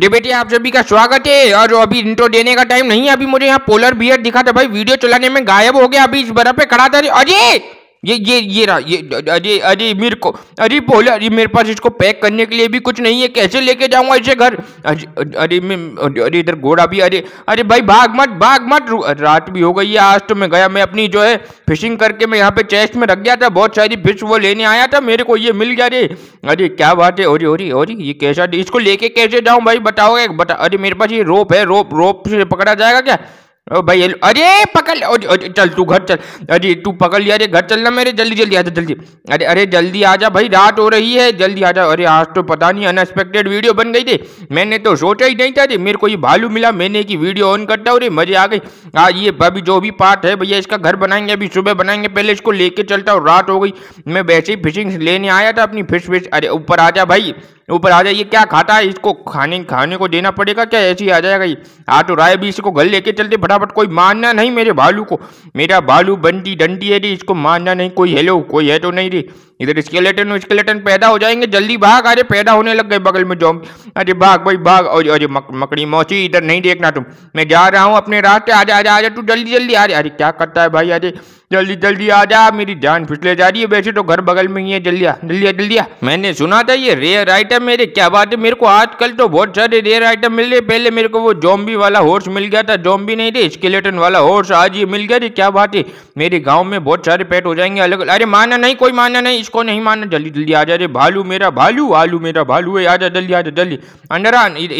जी बेटी आप सभी का स्वागत है और अभी इंट्रो देने का टाइम नहीं है अभी मुझे यहाँ पोलर बियर दिखा था भाई वीडियो चलाने में गायब हो गया अभी इस बर्फ पे खड़ा था अजय ये ये ये रहा ये अरे अरे मेरे को अरे बोला अरे मेरे पास इसको पैक करने के लिए भी कुछ नहीं है कैसे लेके जाऊंगा इसे घर अरे अरे इधर घोड़ा भी अरे अरे भाई भाग मत भाग मत रात भी हो गई है आज तो मैं गया मैं अपनी जो है फिशिंग करके मैं यहाँ पे चेस्ट में रख गया था बहुत सारी फिश वो लेने आया था मेरे को ये मिल गया अरे अरे क्या बात है अरे अरे अरे ये कैसा इसको लेके कैसे जाऊँ भाई बताओगे बता अरे मेरे पास ये रोप है रोप रोप से पकड़ा जाएगा क्या ओ भाई अरे पकड़ चल तू घर चल अरे तू पकड़ लिया अरे घर चलना मेरे जल्दी जल्दी आजा जल्दी अरे अरे जल्दी आजा भाई रात हो रही है जल्दी आजा अरे आज तो पता नहीं अनएक्सपेक्टेड वीडियो बन गई थी मैंने तो सोचा ही नहीं था जी मेरे को ये भालू मिला मैंने की वीडियो ऑन करता अरे मजे आ गई आज ये अभी जो भी पार्ट है भैया इसका घर बनाएंगे अभी सुबह बनाएंगे पहले इसको लेके चलता हूँ रात हो गई मैं वैसे ही फिशिंग लेने आया था अपनी फिश फिश अरे ऊपर आ भाई ऊपर आ जाइए क्या खाता है इसको खाने खाने को देना पड़ेगा क्या ऐसे ही आ जाएगा ये आ तो राय भी इसको घर लेके चलते फटाफट कोई मानना नहीं मेरे भालू को मेरा भालू बंटी डंडी है रे इसको मानना नहीं कोई हेलो कोई है तो नहीं रे इधर स्केलेटन स्केलेटन पैदा हो जाएंगे जल्दी भाग अरे पैदा होने लग गए बगल में जॉम अरे भाग भाई भाग और अरे मक, मकड़ी मौसी इधर नहीं देखना तुम मैं जा रहा हूँ अपने रास्ते आजा आ जा तू जल्दी जल्दी आ अरे क्या करता है भाई अरे जल्दी जल्दी आ जा मेरी जान फिसले जा रही है वैसे तो घर बगल में ही है जल्दी आ जल्दी आ जल्दी आ मैंने सुना था ये रेयर आइटम मेरे क्या बात है मेरे को आजकल तो बहुत सारे रेयर आइटम मिल रहे पहले मेरे को वो जॉम्बी वाला हॉर्स मिल गया था जॉम्बी नहीं थे स्केलेटन वाला हॉर्स आज ये मिल गया थे क्या बात है मेरे गाँव में बहुत सारे पेट हो जाएंगे अलग अरे माना नहीं कोई माना नहीं इसको नहीं मानना जल्दी जल्दी आ जा रे भालू मेरा भालू आलू मेरा भालू है आजा जल्दी आजा जल्दी अंडर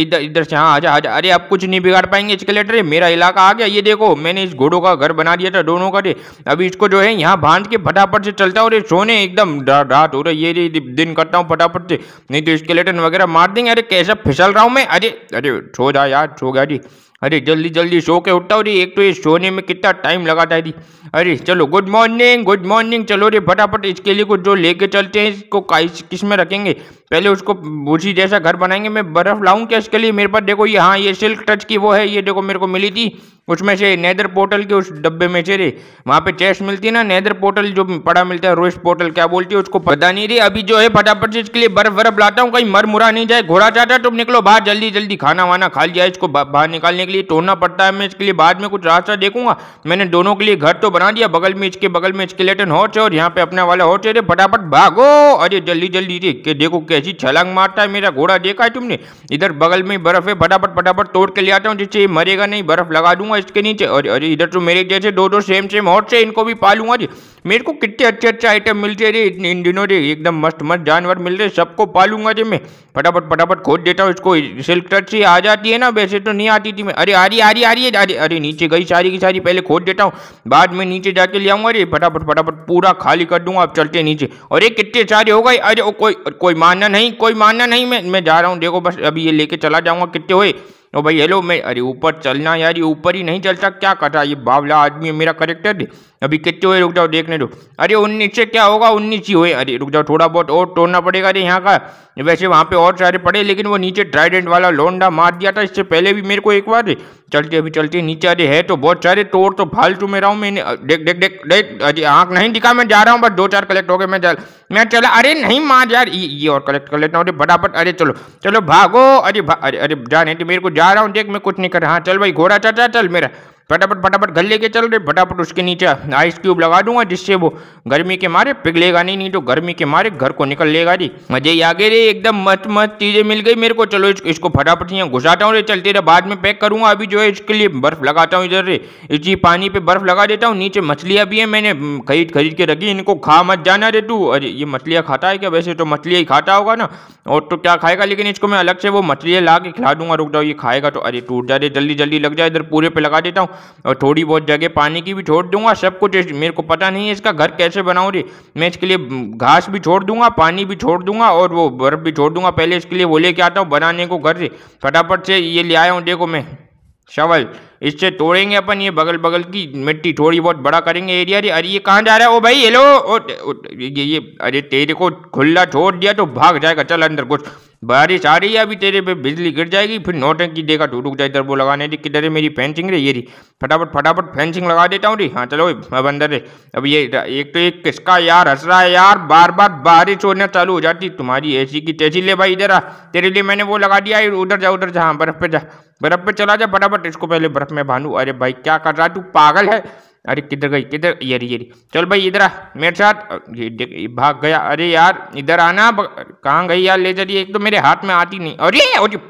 इधर इधर से हाँ आजा आजा अरे आप कुछ नहीं बिगाड़ पाएंगे इसके मेरा इलाका आ गया ये देखो मैंने इस घोड़ों का घर बना दिया था दोनों का रे अभी इसको जो है यहाँ बांध के फटाफट से चलता और सोने एकदम रात हो रहा ये दिन करता हूँ फटाफट से नहीं तो इसके वगैरह मार देंगे अरे कैसा फिसल रहा हूँ मैं अरे अरे छो जा यार छो गया जी अरे जल्दी जल्दी सो के उठाओ रही एक तो ये सोने में कितना टाइम लगाता है अरे चलो गुड मॉर्निंग गुड मॉर्निंग चलो रे फटाफट इसके लिए कुछ जो लेके चलते हैं इसको किस में रखेंगे पहले उसको भूसी जैसा घर बनाएंगे मैं बर्फ़ लाऊं क्या इसके लिए मेरे पास देखो ये हाँ ये सिल्क टच की वो है ये देखो मेरे को मिली थी उसमें से नेदर पोर्टल के उस डब्बे में से रे वहाँ पे चेस्ट मिलती है ना नेदर पोर्टल जो पड़ा मिलता है रोस्ट पोर्टल क्या बोलती है उसको पता नहीं रे अभी जो है फटाफट से इसके लिए बर्फ बर्फ लाता हूँ कहीं मर मुरा नहीं जाए घोड़ा चाटा तुम निकलो बाहर जल्दी जल्दी खाना वाना खा लिया इसको बाहर निकालने के लिए तोड़ना पड़ता है मैं इसके लिए बाद में कुछ रास्ता देखूंगा मैंने दोनों के लिए घर तो बना दिया बगल में इसके बगल में स्केलेटन हॉर्च है और यहाँ पे अपना वाला हॉर्च है फटाफट भागो अरे जल्दी जल्दी रे के देखो कैसी छलांग मारता है मेरा घोड़ा देखा है तुमने इधर बगल में बर्फ है फटाफट फटाफट तोड़ के ले आता हूँ जिससे मरेगा नहीं बर्फ लगा दूंगा पालूंगा इसके नीचे और अरे इधर तो मेरे जैसे दो दो सेम सेम और से इनको भी पालूंगा जी मेरे को कितने अच्छे अच्छे आइटम मिलते रहे इतने इन दिनों रे एकदम मस्त मस्त जानवर मिल रहे सबको पालूंगा जी मैं फटाफट फटाफट खोद देता हूँ इसको सिल्क टच से आ जाती है ना वैसे तो नहीं आती थी मैं अरे आ रही आ रही आ रही है अरे नीचे गई सारी की सारी पहले खोद देता हूँ बाद में नीचे जाके ले आऊँगा अरे फटाफट फटाफट पूरा खाली कर दूंगा आप चलते नीचे और ये कितने सारे हो गए अरे कोई कोई मानना नहीं कोई मानना नहीं मैं मैं जा रहा हूँ देखो बस अभी ये लेके चला जाऊँगा कितने हुए तो भाई हेलो मैं अरे ऊपर चलना यार ये ऊपर ही नहीं चलता क्या कर रहा ये बावला आदमी है मेरा करेक्टर अभी कितने हुए रुक जाओ देखने दो अरे उन्नीस से क्या होगा उन्नीस ही हुए अरे रुक जाओ थोड़ा बहुत और तोड़ना पड़ेगा अरे यहाँ का वैसे वहाँ पे और सारे पड़े लेकिन वो नीचे ट्राइडेंट वाला लोंडा मार दिया था इससे पहले भी मेरे को एक बार चलते अभी चलते नीचे अरे है तो बहुत सारे तोड़ तो फालतू में रहा हूँ मैंने देख देख देख देख अरे आँख नहीं दिखा मैं जा रहा हूँ बस दो चार कलेक्ट हो गए मैं जा मैं चला अरे नहीं माँ यार ये, और कलेक्ट कर लेता हूँ अरे बटाफट अरे चलो चलो भागो अरे भा, अरे अरे जाने तो मेरे को जा रहा हूँ देख मैं कुछ नहीं कर रहा हाँ चल भाई घोड़ा चाचा चल मेरा फटाफट फटाफट घर लेके चल रहे फटाफट उसके नीचे आइस क्यूब लगा दूंगा जिससे वो गर्मी के मारे पिघलेगा नहीं नहीं तो गर्मी के मारे घर को निकल लेगा जी मजे आगे रे एकदम मस्त मस्त चीज़ें मिल गई मेरे को चलो इसको फटाफट यहाँ घुसाता हूँ रे चलते रहे बाद में पैक करूँगा अभी जो है इसके लिए बर्फ़ लगाता हूँ इधर रे इसी पानी पे बर्फ़ लगा देता हूँ नीचे मछलियाँ भी हैं मैंने खरीद खरीद के रखी इनको खा मत जाना रे तू अरे ये मछलियाँ खाता है क्या वैसे तो मछलियाँ ही खाता होगा ना और तो क्या खाएगा लेकिन इसको मैं अलग से वो मछलियाँ ला के खिला दूंगा रुक जाओ ये खाएगा तो अरे टूट जा रे जल्दी जल्दी लग जाए इधर पूरे पे लगा देता हूँ और थोड़ी बहुत जगह पानी की भी छोड़ दूंगा सब कुछ मेरे को पता नहीं है इसका घर कैसे बनाऊँ जी मैं इसके लिए घास भी छोड़ दूंगा पानी भी छोड़ दूंगा और वो बर्फ़ भी छोड़ दूंगा पहले इसके लिए वो लेके आता हूँ बनाने को घर से फटाफट से ये ले आया हूँ देखो मैं शवल इससे तोड़ेंगे अपन ये बगल बगल की मिट्टी थोड़ी बहुत बड़ा करेंगे एरिया अरे अरे ये कहाँ जा रहा है ओ भाई हेलो ओ, ये ये अरे तेरे को खुला छोड़ दिया तो भाग जाएगा चल अंदर कुछ बारिश आ रही है अभी तेरे पे बिजली गिर जाएगी फिर की देगा टूट रुक जाए इधर वो लगाने दी किधर है मेरी फेंसिंग रे ये रही फटाफट फटाफट फेंसिंग लगा देता हूँ रे हाँ चलो अब अंदर रे अब ये एक तो एक किसका यार हंस रहा है यार बार बार बारिश होना चालू हो जाती तुम्हारी ऐसी की तेजी ले भाई इधर आ तेरे लिए मैंने वो लगा दिया उधर जा उधर जा हाँ बर्फ पे जा बर्फ पे चला जा बराबर इसको पहले बर्फ में भानू अरे भाई क्या कर रहा है तू पागल है अरे किधर गई किधर ये ये चल भाई इधर आ मेरे साथ भाग गया अरे यार इधर आना कहाँ गई यार ले जाइए एक तो मेरे हाथ में आती नहीं अरे अरे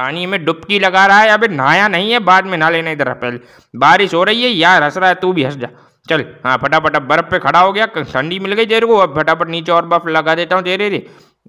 पानी में डुबकी लगा रहा है अभी नहाया नहीं है बाद में ना लेना इधर पहले बारिश हो रही है यार हंस रहा है तू भी हंस जा चल हाँ फटाफट बर्फ पे खड़ा हो गया ठंडी मिल गई तेरे को अब फटाफट नीचे और बर्फ लगा देता हूँ तेरे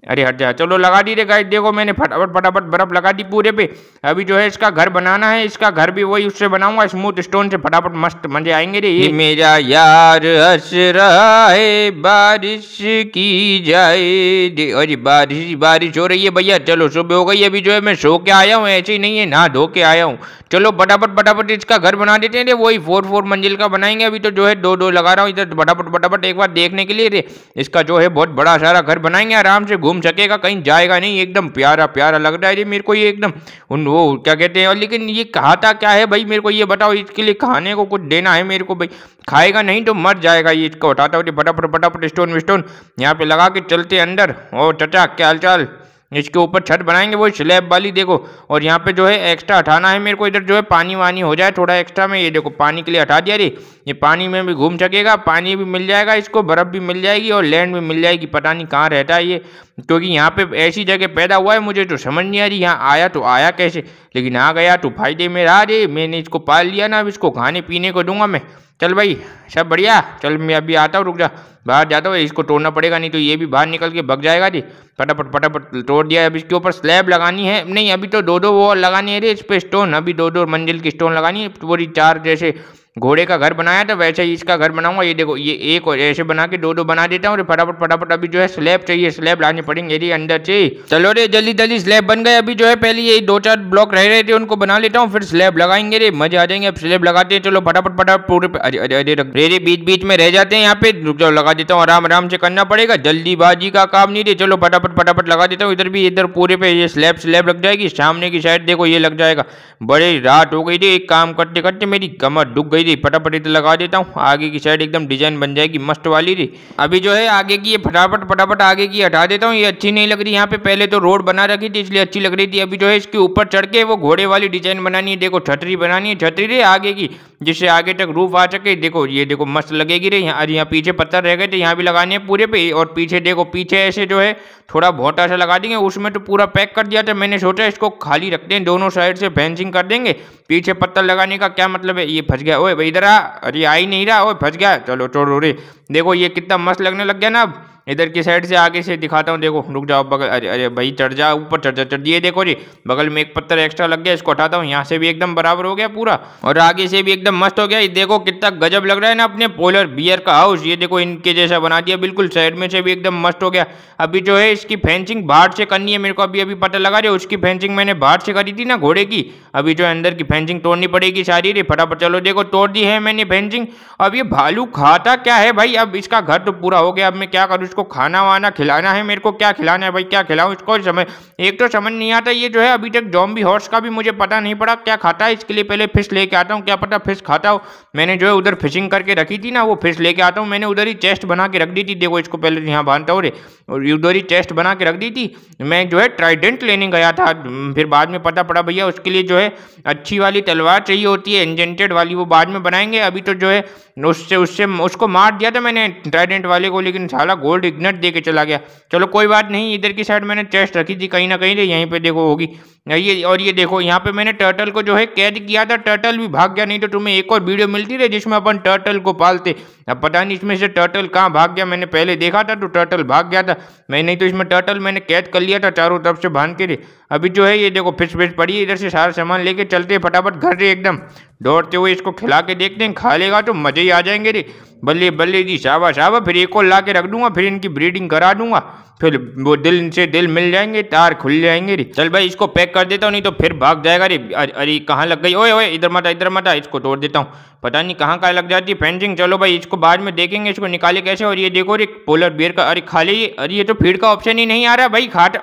अरे हट जा चलो लगा दी रे गाइस देखो मैंने फटाफट फटाफट बर्फ लगा दी पूरे पे अभी जो है इसका घर बनाना है इसका घर भी वही उससे बनाऊंगा स्मूथ स्टोन से फटाफट मस्त मजे आएंगे रे ये मेरा यार हंस रहा है बारिश की जाए अरे बारिश बारिश हो रही है भैया चलो सुबह हो गई अभी जो है मैं सो के आया हूँ ऐसे ही नहीं है नहा धो के आया हूँ चलो फटाफट फटाफट इसका घर बना देते हैं वही फोर फोर मंजिल का बनाएंगे अभी तो जो है दो दो लगा रहा हूँ इधर फटाफट फटाफट एक बार देखने के लिए रे इसका जो है बहुत बड़ा सारा घर बनाएंगे आराम से घूम सकेगा कहीं जाएगा नहीं एकदम प्यारा प्यारा लग रहा है जी मेरे को ये एकदम उन वो क्या कहते हैं और लेकिन ये खाता क्या है भाई मेरे को ये बताओ इसके लिए खाने को कुछ देना है मेरे को भाई खाएगा नहीं तो मर जाएगा ये इसको हटाता हूँ फटाफट फटाफट स्टोन विस्टोन यहाँ पे लगा के चलते अंदर और चचा क्या हाल चाल इसके ऊपर छत बनाएंगे वो स्लैब वाली देखो और यहाँ पे जो है एक्स्ट्रा हटाना है मेरे को इधर जो है पानी वानी हो जाए थोड़ा एक्स्ट्रा में ये देखो पानी के लिए हटा दिया रे ये पानी में भी घूम सकेगा पानी भी मिल जाएगा इसको बर्फ़ भी मिल जाएगी और लैंड भी मिल जाएगी पता नहीं कहाँ रहता है ये क्योंकि यहाँ पर ऐसी जगह पैदा हुआ है मुझे तो समझ नहीं आ रही यहाँ आया तो आया कैसे लेकिन आ गया तो फायदे में रहा रे मैंने इसको पाल लिया ना अब इसको खाने पीने को दूंगा मैं चल भाई सब बढ़िया चल मैं अभी आता हूँ रुक जा बाहर जाता हूँ इसको तोड़ना पड़ेगा नहीं तो ये भी बाहर निकल के भग जाएगा जी फटाफट फटाफट तोड़ दिया अब इसके ऊपर स्लैब लगानी है नहीं अभी तो दो दो वो लगानी है रे इस पर स्टोन अभी दो दो मंजिल की स्टोन लगानी है पूरी चार जैसे घोड़े का घर बनाया था वैसे ही इसका घर बनाऊंगा ये देखो ये एक और ऐसे बना के दो दो बना देता हूँ फटाफट फटाफट अभी जो है स्लैब चाहिए स्लैब लाने पड़ेंगे यदि अंदर से चलो रे जल्दी जल्दी स्लैब बन गए अभी जो है पहले ये दो चार ब्लॉक रह रहे थे उनको बना लेता हूँ फिर स्लैब लगाएंगे रे मजे आ जाएंगे अब स्लैब लगाते हैं चलो फटाफट फटाफट पूरे अरे अरे अरे रे बीच बीच में रह जाते हैं यहाँ पे रुक जाओ लगा देता हूँ आराम आराम से करना पड़ेगा जल्दीबाजी का काम नहीं रे चलो फटाफट फटाफट लगा देता हूँ इधर भी इधर पूरे पे ये स्लैब स्लैब लग जाएगी सामने की साइड देखो ये लग जाएगा बड़े रात हो गई थी एक काम करते करते मेरी कमर दुख गई जी फटाफट इधर लगा देता हूँ आगे की साइड एकदम डिजाइन बन जाएगी मस्ट वाली जी अभी जो है आगे की ये फटाफट फटाफट आगे की हटा देता हूँ ये अच्छी नहीं लग रही यहाँ पे पहले तो रोड बना रखी थी इसलिए अच्छी लग रही थी अभी जो है इसके ऊपर चढ़ के वो घोड़े वाली डिजाइन बनानी है देखो छतरी बनानी है छतरी रही आगे की जिससे आगे तक रूफ आ सके देखो ये देखो मस्त लगेगी रे यहाँ यहाँ पीछे पत्थर रह गए थे यहाँ भी लगाने हैं पूरे पे और पीछे देखो पीछे ऐसे जो है थोड़ा भोटा सा लगा देंगे उसमें तो पूरा पैक कर दिया था मैंने सोचा इसको खाली रखते हैं दोनों साइड से फेंसिंग कर देंगे पीछे पत्थर लगाने का क्या मतलब है ये फंस गया ओए भाई इधर आ अरे आ ही नहीं रहा ओए फंस गया चलो छोड़ो रे देखो ये कितना मस्त लगने लग गया ना अब इधर की साइड से आगे से दिखाता हूँ देखो रुक जाओ बगल अरे अरे भाई चढ़ जा ऊपर चढ़ जा चढ़ दिए देखो जी बगल में एक पत्थर एक्स्ट्रा लग गया इसको हटाता हूँ यहाँ से भी एकदम बराबर हो गया पूरा और आगे से भी एकदम मस्त हो गया देखो कितना गजब लग रहा है ना अपने पोलर बियर का हाउस ये देखो इनके जैसा बना दिया बिल्कुल साइड में से भी एकदम मस्त हो गया अभी जो है इसकी फेंसिंग बाहर से करनी है मेरे को अभी अभी पता लगा रही उसकी फेंसिंग मैंने बाहर से करी थी ना घोड़े की अभी जो है अंदर की फेंसिंग तोड़नी पड़ेगी सारी रे फटाफट चलो देखो तोड़ दी है मैंने फेंसिंग अब ये भालू खाता क्या है भाई अब इसका घर तो पूरा हो गया अब मैं क्या करूँ इसको इसको खाना वाना खिलाना है मेरे को क्या खिलाना है भाई क्या खिलाऊँ इसको समझ एक तो समझ नहीं आता ये जो है अभी तक जॉम्बी हॉर्स का भी मुझे पता नहीं पड़ा क्या खाता है इसके लिए पहले फिश लेके आता हूँ क्या पता फिश खाता हो मैंने जो है उधर फिशिंग करके रखी थी ना वो फिश लेके आता हूँ मैंने उधर ही चेस्ट बना के रख दी थी देखो इसको पहले यहाँ बांधता हो रे और उधर ही चेस्ट बना के रख दी थी मैं जो है ट्राइडेंट लेने गया था हम्म, फिर बाद में पता पड़ा भैया उसके लिए जो है अच्छी वाली तलवार चाहिए होती है एंजेंटेड वाली वो बाद में बनाएंगे अभी तो जो है उससे उससे उसको मार दिया था मैंने ट्राइडेंट वाले को लेकिन साला गोल्ड गोल्ड इग्नट दे के चला गया चलो कोई बात नहीं इधर की साइड मैंने चेस्ट रखी थी कहीं ना कहीं तो यहीं पे देखो होगी ये और ये देखो यहाँ पे मैंने टर्टल को जो है कैद किया था टर्टल भी भाग गया नहीं तो तुम्हें एक और वीडियो मिलती रही जिसमें अपन टर्टल को पालते अब पता नहीं इसमें से टर्टल कहाँ भाग गया मैंने पहले देखा था तो टर्टल भाग गया था मैं नहीं तो इसमें टर्टल मैंने कैद कर लिया था चारों तरफ से बांध के अभी जो है ये देखो फिश फिश पड़ी इधर से सारा सामान लेके चलते फटाफट घर से एकदम दौड़ते हुए इसको खिला के देखते हैं खा लेगा तो मज़े ही आ जाएंगे रे बल्ले बल्ले जी शाबा शाबा फिर एक और ला के रख दूंगा फिर इनकी ब्रीडिंग करा दूंगा फिर वो दिल से दिल मिल जाएंगे तार खुल जाएंगे रे चल भाई इसको पैक कर देता हूँ नहीं तो फिर भाग जाएगा रे अरे कहाँ लग गई ओए ओए इधर मत इधर मत इसको तोड़ देता हूँ पता नहीं कहाँ कहाँ लग जाती है फेंसिंग चलो भाई इसको बाद में देखेंगे इसको निकाले कैसे और ये देखो रे पोलर बियर का अरे खा ले अरे ये तो फीड का ऑप्शन ही नहीं आ रहा भाई खाट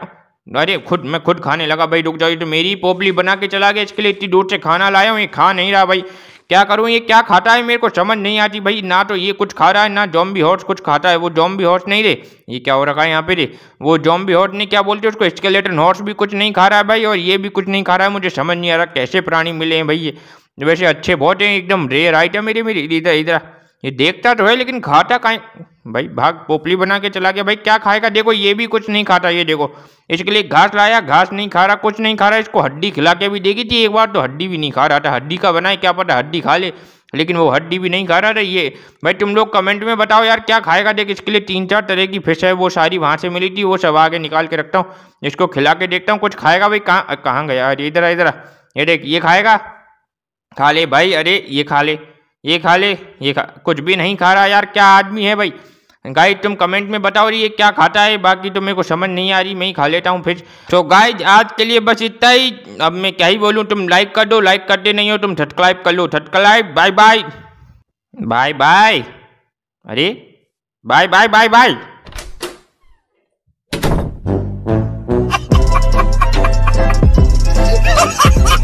अरे खुद मैं खुद खाने लगा भाई रुक जाओ तो मेरी पोपली बना के चला गया इसके लिए इतनी दूर से खाना लाया हूँ ये खा नहीं रहा भाई क्या करूँ ये क्या खाता है मेरे को समझ नहीं आती भाई ना तो ये कुछ खा रहा है ना जॉम्बी हॉर्स कुछ खाता है वो जॉम्बी हॉर्स नहीं रे ये क्या हो रखा है यहाँ पे रे वो जॉम्बी हॉर्स ने क्या बोलते उसको स्केलेटन हॉर्स भी कुछ नहीं खा रहा है भाई और ये भी कुछ नहीं खा रहा है मुझे समझ नहीं आ रहा कैसे प्राणी मिले हैं भाई ये वैसे अच्छे बहुत हैं एकदम रेयर आइटम मेरे मेरी इधर इधर ये देखता तो है लेकिन खाता का भाई भाग पोपली बना के चला गया भाई क्या खाएगा देखो ये भी कुछ नहीं खाता ये देखो इसके लिए घास लाया घास नहीं खा रहा कुछ नहीं खा रहा इसको हड्डी खिला के भी देखी थी एक बार तो हड्डी भी नहीं खा रहा था हड्डी का बनाए क्या पता हड्डी खा ले लेकिन वो हड्डी भी नहीं खा रहा था ये भाई तुम लोग कमेंट में बताओ यार क्या खाएगा देख इसके लिए तीन चार तरह की फिश है वो सारी वहाँ से मिली थी वो सब आगे निकाल के रखता हूँ इसको खिला के देखता हूँ कुछ खाएगा भाई कहाँ कहाँ गया अरे इधर इधर ये देख ये खाएगा खा ले भाई अरे ये खा ले ये खा ले ये खा कुछ भी नहीं खा रहा यार क्या आदमी है भाई गाय तुम कमेंट में बताओ ये क्या खाता है बाकी तो मेरे को समझ नहीं आ रही मैं ही खा लेता हूँ फिर तो गाय आज के लिए बस इतना ही अब मैं क्या ही बोलूँ तुम लाइक कर दो लाइक करते नहीं हो तुम सब्सक्राइब कर लो subscribe bye bye bye bye अरे bye bye bye bye Ha ha ha!